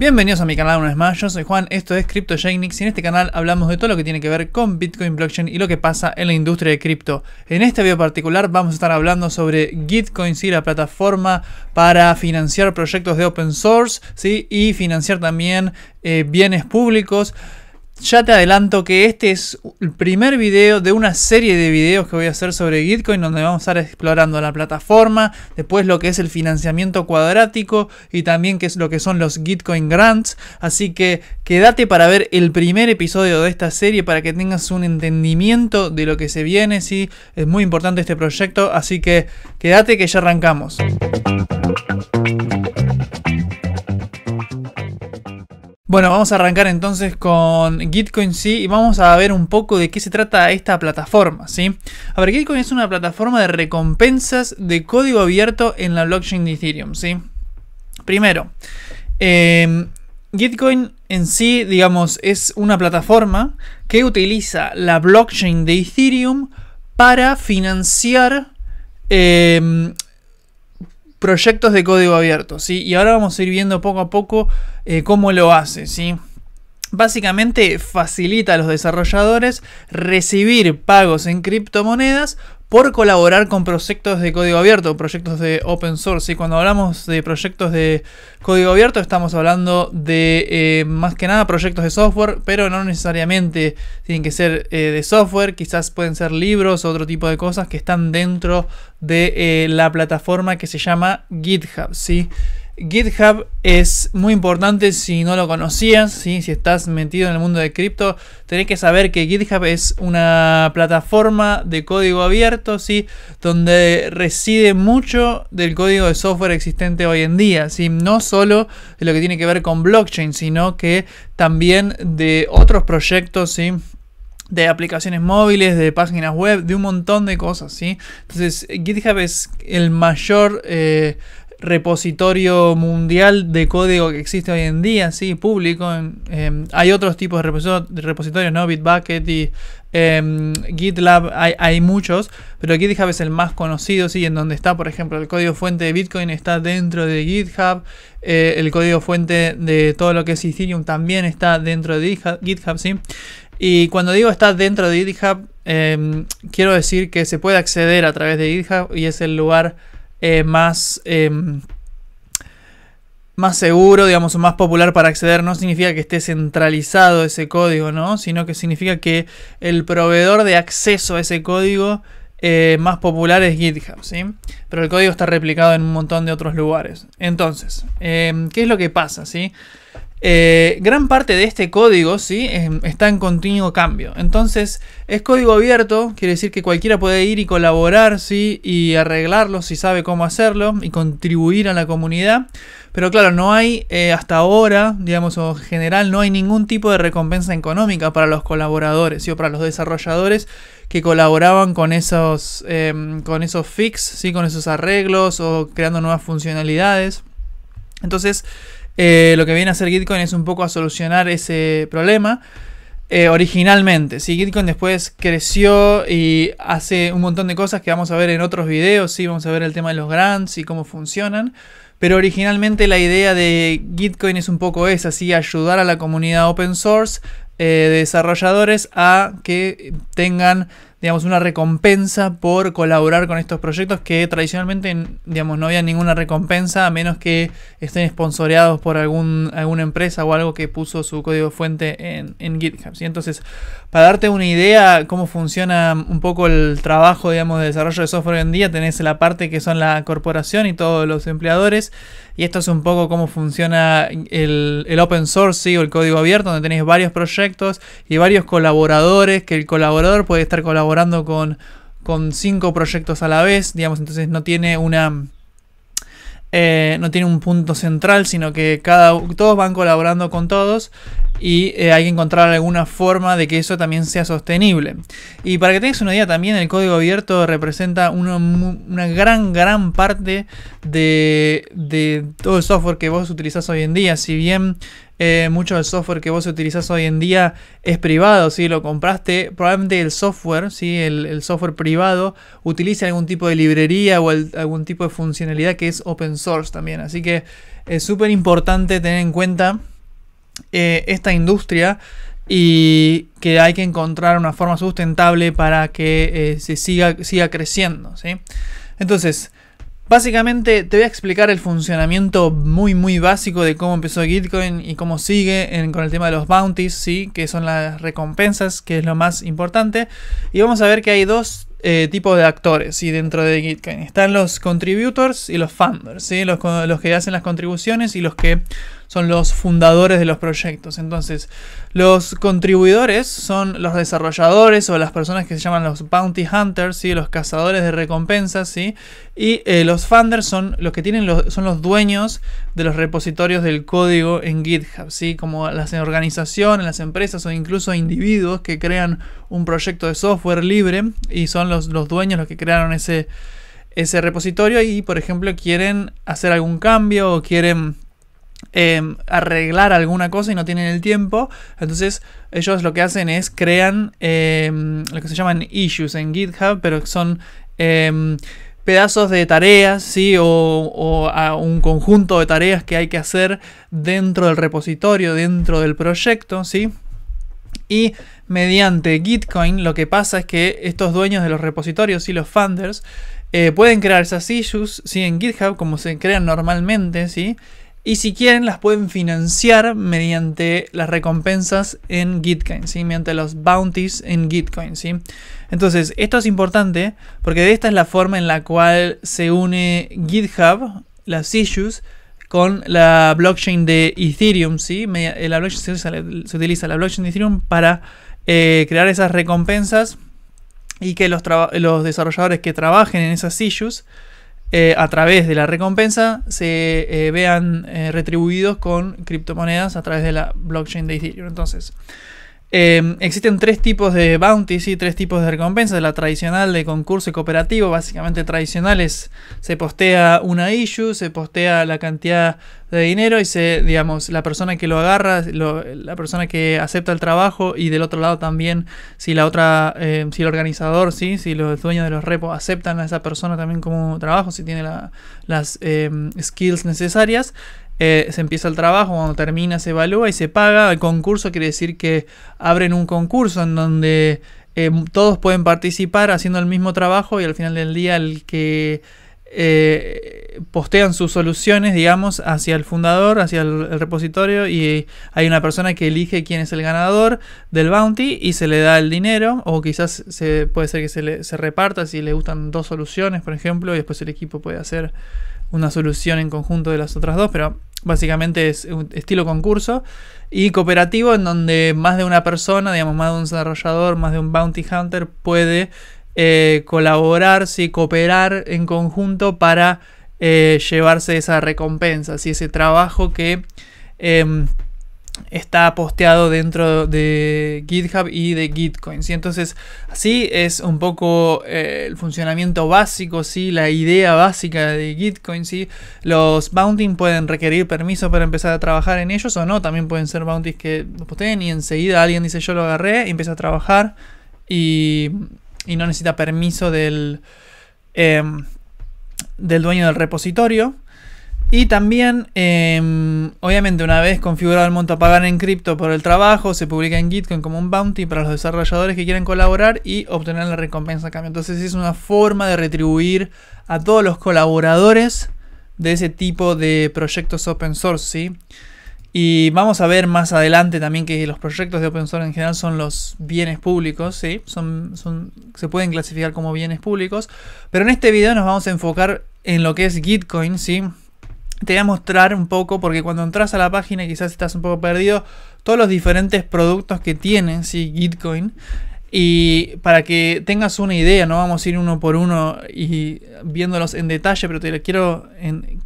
Bienvenidos a mi canal una vez más, yo soy Juan, esto es CryptoJennix y en este canal hablamos de todo lo que tiene que ver con Bitcoin Blockchain y lo que pasa en la industria de cripto. En este video particular vamos a estar hablando sobre Gitcoin, ¿sí? la plataforma para financiar proyectos de open source ¿sí? y financiar también eh, bienes públicos. Ya te adelanto que este es el primer video de una serie de videos que voy a hacer sobre Gitcoin, donde vamos a estar explorando la plataforma, después lo que es el financiamiento cuadrático y también qué es lo que son los Gitcoin Grants. Así que quédate para ver el primer episodio de esta serie para que tengas un entendimiento de lo que se viene. es muy importante este proyecto, así que quédate que ya arrancamos. Bueno, vamos a arrancar entonces con Gitcoin sí y vamos a ver un poco de qué se trata esta plataforma, ¿sí? A ver, Gitcoin es una plataforma de recompensas de código abierto en la blockchain de Ethereum, ¿sí? Primero, em, Gitcoin en sí, digamos, es una plataforma que utiliza la blockchain de Ethereum para financiar em, proyectos de código abierto, ¿sí? Y ahora vamos a ir viendo poco a poco eh, cómo lo hace, ¿sí? básicamente facilita a los desarrolladores recibir pagos en criptomonedas por colaborar con proyectos de código abierto, proyectos de open source. Y cuando hablamos de proyectos de código abierto, estamos hablando de eh, más que nada proyectos de software, pero no necesariamente tienen que ser eh, de software, quizás pueden ser libros, otro tipo de cosas que están dentro de eh, la plataforma que se llama GitHub. ¿sí? GitHub es muy importante si no lo conocías, si estás metido en el mundo de cripto, tenés que saber que GitHub es una plataforma de código abierto, donde reside mucho del código de software existente hoy en día, no solo de lo que tiene que ver con blockchain, sino que también de otros proyectos. de aplicaciones móviles, de páginas web, de un montón de cosas, Entonces, GitHub es el mayor, eh, repositorio mundial de código que existe hoy en día, sí, público. Em, hay otros tipos de repositorios, ¿no? Bitbucket y em, GitLab, hay, muchos, pero GitHub es el más conocido, sí, en donde está, por ejemplo, el código fuente de Bitcoin está dentro de GitHub, eh, el código fuente de todo lo que es Ethereum también está dentro de GitHub, sí. Y cuando digo está dentro de GitHub, em, quiero decir que se puede acceder a través de GitHub y es el lugar eh, más, em, más seguro, digamos, o más popular para acceder, no significa que esté centralizado ese código, ¿no? Sino que significa que el proveedor de acceso a ese código eh, más popular es GitHub, ¿sí? Pero el código está replicado en un montón de otros lugares. Entonces, em, ¿qué es lo que pasa, sí? Eh, gran parte de este código ¿sí? está en continuo cambio. Entonces, es código abierto, quiere decir que cualquiera puede ir y colaborar ¿sí? y arreglarlo si sabe cómo hacerlo y contribuir a la comunidad. Pero claro, no hay eh, hasta ahora, digamos, o en general, no hay ningún tipo de recompensa económica para los colaboradores o para los desarrolladores que colaboraban con esos, em, con esos fix, ¿sí? con esos arreglos o creando nuevas funcionalidades. Entonces, eh, lo que viene a hacer Gitcoin es un poco a solucionar ese problema. Eh, originalmente, Gitcoin después creció y hace un montón de cosas que vamos a ver en otros videos, sí, vamos a ver el tema de los grants y cómo funcionan, pero originalmente la idea de Gitcoin es un poco esa, ayudar a la comunidad open source eh, de desarrolladores a que tengan digamos, una recompensa por colaborar con estos proyectos que tradicionalmente, digamos, no había ninguna recompensa a menos que estén sponsoreados por algún, alguna empresa o algo que puso su código fuente en, en GitHub. Entonces, para darte una idea cómo funciona un poco el trabajo, digamos, de desarrollo de software hoy en día, tenés la parte que son la corporación y todos los empleadores. Y esto es un poco cómo funciona el, el open source ¿sí? o el código abierto, donde tenés varios proyectos y varios colaboradores, que el colaborador puede estar colaborando colaborando con, con cinco proyectos a la vez, digamos, entonces no tiene una... Eh, no tiene un punto central, sino que cada, todos van colaborando con todos y eh, hay que encontrar alguna forma de que eso también sea sostenible. Y para que tengas una idea, también el código abierto representa una gran, gran parte de, de, todo el software que vos utilizás hoy en día. Si bien eh, mucho del software que vos utilizás hoy en día es privado, si lo compraste, probablemente el software, el, software privado, utilice algún tipo de librería o algún tipo de funcionalidad que es open source también. Así que es súper importante tener en cuenta eh, esta industria y que hay que encontrar una forma sustentable para que eh, se siga, siga creciendo. ¿sí? Entonces, Básicamente te voy a explicar el funcionamiento muy muy básico de cómo empezó Gitcoin y cómo sigue con el tema de los bounties, ¿sí? que son las recompensas, que es lo más importante. Y vamos a ver que hay dos eh, tipo de actores dentro de Git Están los contributors y los funders, ¿sí? los, que hacen las contribuciones y los que son los fundadores de los proyectos. Entonces, los contribuidores son los desarrolladores o las personas que se llaman los bounty hunters, los cazadores de recompensas, ¿sí? y eh, los funders son los que tienen los, son los dueños de los repositorios del código en GitHub, ¿sí? como las organizaciones, las empresas o incluso individuos que crean un proyecto de software libre y son los, dueños los que crearon ese, ese repositorio y, por ejemplo, quieren hacer algún cambio o quieren em, arreglar alguna cosa y no tienen el tiempo. Entonces ellos lo que hacen es crean em, lo que se llaman issues en GitHub, pero son em, pedazos de tareas, ¿sí? O, a un conjunto de tareas que hay que hacer dentro del repositorio, dentro del proyecto, ¿sí? Y mediante Gitcoin lo que pasa es que estos dueños de los repositorios y los funders eh, pueden crear esas issues en GitHub como se crean normalmente, ¿sí? Y si quieren las pueden financiar mediante las recompensas en Gitcoin, ¿sí? mediante los bounties en Gitcoin. ¿sí? Entonces, esto es importante porque esta es la forma en la cual se une GitHub, las issues, con la blockchain de Ethereum. ¿sí? Eh, blockchain se utiliza, la blockchain de Ethereum para eh, crear esas recompensas y que los, los, desarrolladores que trabajen en esas issues eh, a través de la recompensa se vean retribuidos con criptomonedas a través de la blockchain de Ethereum. Entonces, Em, existen tres tipos de bounties y tres tipos de recompensas. La tradicional de concurso y cooperativo, básicamente tradicionales se postea una issue, se postea la cantidad de dinero y se, digamos, la persona que lo agarra, la persona que acepta el trabajo y del otro lado también si la otra, em, si el organizador, sí, si los dueños de los repos aceptan a esa persona también como trabajo, si tiene las em, skills necesarias eh, se empieza el trabajo, cuando termina se evalúa y se paga. El concurso quiere decir que abren un concurso en donde eh, todos pueden participar haciendo el mismo trabajo y al final del día el que eh, postean sus soluciones, digamos, hacia el fundador, hacia el, repositorio y hay una persona que elige quién es el ganador del bounty y se le da el dinero o quizás se, puede ser que se, le, se reparta si le gustan dos soluciones, por ejemplo, y después el equipo puede hacer una solución en conjunto de las otras dos, pero básicamente es un estilo concurso y cooperativo en donde más de una persona, digamos, más de un desarrollador, más de un bounty hunter puede colaborarse eh, colaborar, cooperar en conjunto para eh, llevarse esa recompensa, si ese trabajo que em, está posteado dentro de GitHub y de Gitcoin. Entonces, así es un poco eh, el funcionamiento básico, ¿sí? la idea básica de Gitcoin. ¿sí? Los bounties pueden requerir permiso para empezar a trabajar en ellos o no. También pueden ser bounties que posteen y enseguida alguien dice yo lo agarré y empieza a trabajar y, no necesita permiso del, em, del dueño del repositorio. Y también, em, obviamente, una vez configurado el monto a pagar en cripto por el trabajo, se publica en Gitcoin como un bounty para los desarrolladores que quieren colaborar y obtener la recompensa a cambio. Entonces es una forma de retribuir a todos los colaboradores de ese tipo de proyectos open source, ¿sí? Y vamos a ver más adelante también que los proyectos de open source en general son los bienes públicos, ¿sí? son, se pueden clasificar como bienes públicos. Pero en este video nos vamos a enfocar en lo que es Gitcoin, ¿sí? te voy a mostrar un poco, porque cuando entras a la página quizás estás un poco perdido, todos los diferentes productos que tienen, ¿sí? Gitcoin. Y para que tengas una idea, no vamos a ir uno por uno y viéndolos en detalle, pero te quiero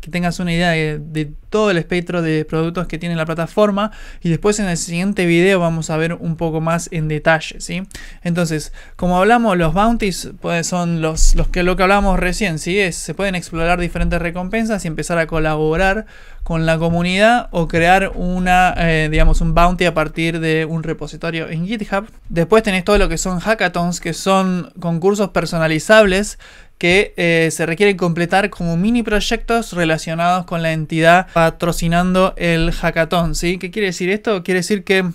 que tengas una idea de, todo el espectro de productos que tiene la plataforma. Y después en el siguiente video vamos a ver un poco más en detalle, ¿sí? Entonces, como hablamos, los bounties pues, son los, los que lo que hablamos recién, ¿sí? se pueden explorar diferentes recompensas y empezar a colaborar con la comunidad o crear una, eh, digamos, un bounty a partir de un repositorio en GitHub. Después tenés todo lo que que son hackathons, que son concursos personalizables que eh, se requieren completar como mini proyectos relacionados con la entidad patrocinando el hackathon. ¿sí? ¿Qué quiere decir esto? Quiere decir que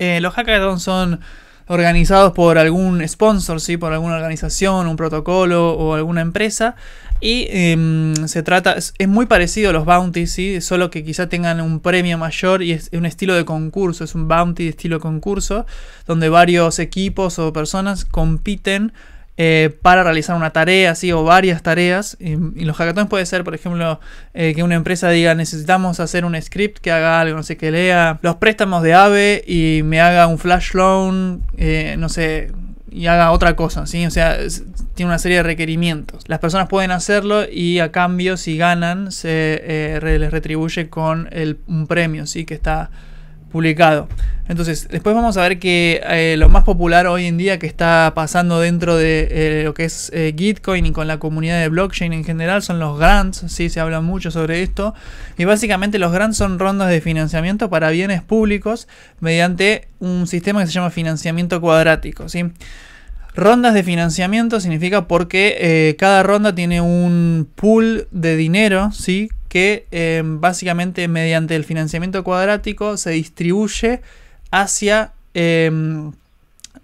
eh, los hackathons son organizados por algún sponsor, ¿sí? por alguna organización, un protocolo o alguna empresa. Y em, se trata, es, muy parecido a los bounties, ¿sí? solo que quizá tengan un premio mayor y es, es un estilo de concurso, es un bounty de estilo concurso, donde varios equipos o personas compiten eh, para realizar una tarea así o varias tareas. Y, los hackathons puede ser, por ejemplo, eh, que una empresa diga necesitamos hacer un script que haga algo, no sé, que lea los préstamos de AVE y me haga un flash loan, eh, no sé, y haga otra cosa, ¿sí? O sea, tiene una serie de requerimientos. Las personas pueden hacerlo y a cambio, si ganan, se les retribuye con el, un premio, ¿sí? Que está publicado. Entonces, después vamos a ver que eh, lo más popular hoy en día que está pasando dentro de eh, lo que es eh, Gitcoin y con la comunidad de blockchain en general son los grants, sí, se habla mucho sobre esto. Y básicamente los grants son rondas de financiamiento para bienes públicos mediante un sistema que se llama financiamiento cuadrático, ¿sí? Rondas de financiamiento significa porque cada ronda tiene un pool de dinero, ¿sí? que em, básicamente mediante el financiamiento cuadrático se distribuye hacia em,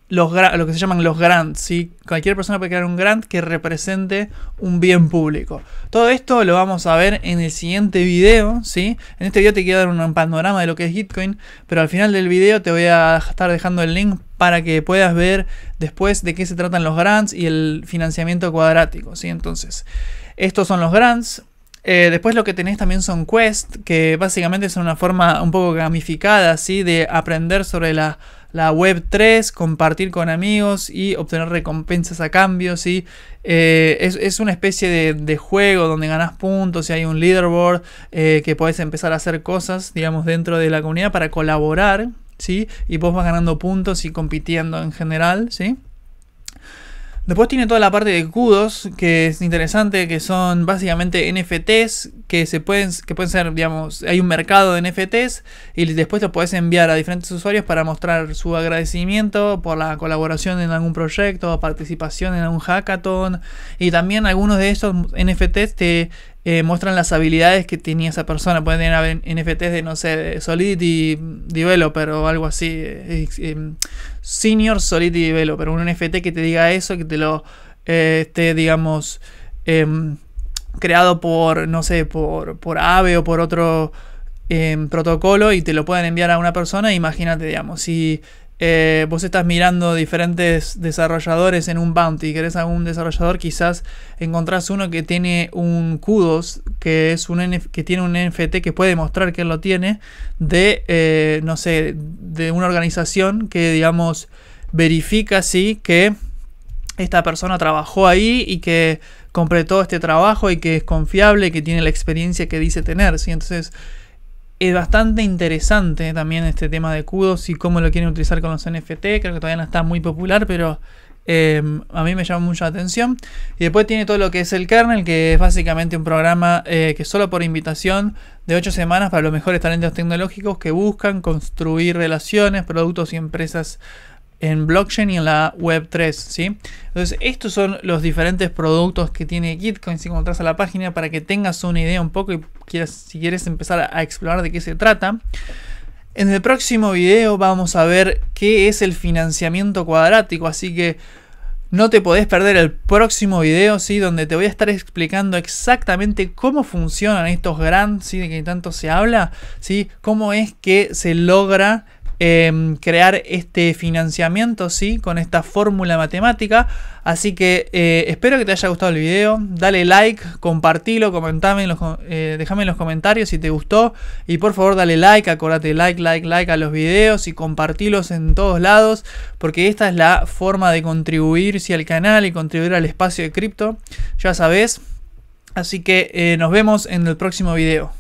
los lo que se llaman los grants. Cualquier persona puede crear un grant que represente un bien público. Todo esto lo vamos a ver en el siguiente video. ¿sí? En este video te quiero dar un panorama de lo que es Bitcoin, pero al final del video te voy a estar dejando el link para que puedas ver después de qué se tratan los grants y el financiamiento cuadrático. ¿sí? Entonces, estos son los grants. Eh, después lo que tenés también son quests, que básicamente son una forma un poco gamificada, ¿sí? De aprender sobre la, web 3, compartir con amigos y obtener recompensas a cambio, ¿sí? Eh, es, una especie de, juego donde ganás puntos y hay un leaderboard eh, que podés empezar a hacer cosas, digamos, dentro de la comunidad para colaborar, ¿sí? Y vos vas ganando puntos y compitiendo en general, ¿sí? Después tiene toda la parte de kudos, que es interesante, que son básicamente NFTs que se pueden, que pueden ser, digamos, hay un mercado de NFTs y después los puedes enviar a diferentes usuarios para mostrar su agradecimiento por la colaboración en algún proyecto, participación en algún hackathon. Y también algunos de estos NFTs te eh, muestran las habilidades que tenía esa persona. Pueden tener NFTs de, no sé, de Solidity Developer o algo así. Eh, eh, Senior Solidity Developer. Un NFT que te diga eso, que te lo esté, digamos, em, creado por, no sé, por, por Aave o por otro em, protocolo y te lo puedan enviar a una persona. Imagínate, digamos, si eh, vos estás mirando diferentes desarrolladores en un bounty, y querés algún desarrollador, quizás encontrás uno que tiene un kudos, que es un que tiene un NFT que puede mostrar que lo tiene, de eh, no sé, de una organización que digamos verifica sí que esta persona trabajó ahí y que completó este trabajo y que es confiable, y que tiene la experiencia que dice tener. ¿sí? Entonces, es bastante interesante también este tema de CUDOS y cómo lo quieren utilizar con los NFT. Creo que todavía no está muy popular, pero em, a mí me llama mucho la atención. Y después tiene todo lo que es el kernel, que es básicamente un programa eh, que solo por invitación de 8 semanas para los mejores talentos tecnológicos que buscan construir relaciones, productos y empresas en blockchain y en la web 3, ¿sí? Entonces, estos son los diferentes productos que tiene Gitcoin si encontrás a la página para que tengas una idea un poco y si quieres empezar a explorar de qué se trata. En el próximo video vamos a ver qué es el financiamiento cuadrático, así que no te podés perder el próximo video, ¿sí? Donde te voy a estar explicando exactamente cómo funcionan estos grants, ¿sí? De que tanto se habla, ¿sí? Cómo es que se logra Em, crear este financiamiento ¿sí? con esta fórmula matemática. Así que eh, espero que te haya gustado el video. Dale like, compartilo, comentame en eh, dejame en los comentarios si te gustó. Y por favor dale like, acordate like, like, like a los videos y compartilos en todos lados. Porque esta es la forma de contribuir al canal y contribuir al espacio de cripto. Ya sabes. Así que eh, nos vemos en el próximo video.